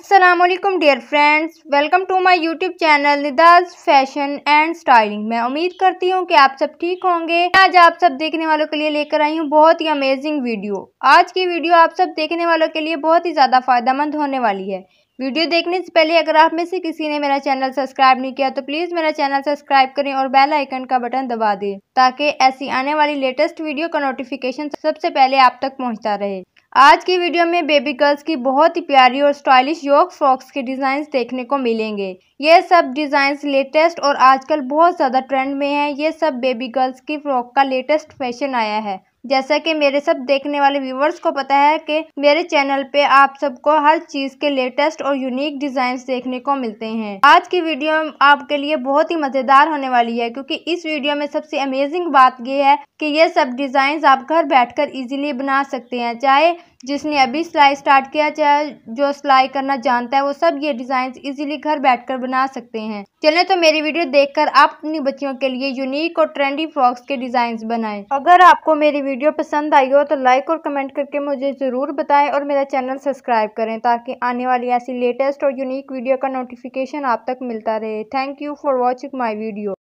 Aslam dear friends welcome to my YouTube channel Nidaz fashion and styling मैं उम्मीद करती हूँ कि आप सब ठीक होंगे आज आप सब देखने वालों के लिए लेकर आई हूँ बहुत ही अमेजिंग वीडियो आज की वीडियो आप सब देखने वालों के लिए बहुत ही ज़्यादा फ़ायदा होने वाली है वीडियो देखने से पहले अगर आप में से किसी ने मेरा चैनल सब्सक्राइब नहीं किया तो प्लीज़ मेरा चैनल सब्सक्राइब करें और बेल आइकन का बटन दबा दें ताकि ऐसी आने वाली लेटेस्ट वीडियो का नोटिफिकेशन सबसे पहले आप तक पहुँचता रहे आज की वीडियो में बेबी गर्ल्स की बहुत ही प्यारी और स्टाइलिश योग फ्रॉक्स के डिज़ाइंस देखने को मिलेंगे ये सब डिज़ाइंस लेटेस्ट और आजकल बहुत ज़्यादा ट्रेंड में हैं ये सब बेबी गर्ल्स की फ्रॉक का लेटेस्ट फैशन आया है जैसा कि मेरे सब देखने वाले व्यूवर्स को पता है कि मेरे चैनल पे आप सबको हर चीज़ के लेटेस्ट और यूनिक डिज़ाइन देखने को मिलते हैं आज की वीडियो आपके लिए बहुत ही मज़ेदार होने वाली है क्योंकि इस वीडियो में सबसे अमेजिंग बात यह है कि ये सब डिज़ाइन आप घर बैठकर इजीली बना सकते हैं चाहे जिसने अभी सिलाई स्टार्ट किया चाहे जो सिलाई करना जानता है वो सब ये डिज़ाइन इजीली घर बैठकर बना सकते हैं चलें तो मेरी वीडियो देखकर आप अपनी बच्चियों के लिए यूनिक और ट्रेंडी फ्रॉक्स के डिज़ाइन बनाएं अगर आपको मेरी वीडियो पसंद आई हो तो लाइक और कमेंट करके मुझे ज़रूर बताएं और मेरा चैनल सब्सक्राइब करें ताकि आने वाली ऐसी लेटेस्ट और यूनिक वीडियो का नोटिफिकेशन आप तक मिलता रहे thank you for watching my video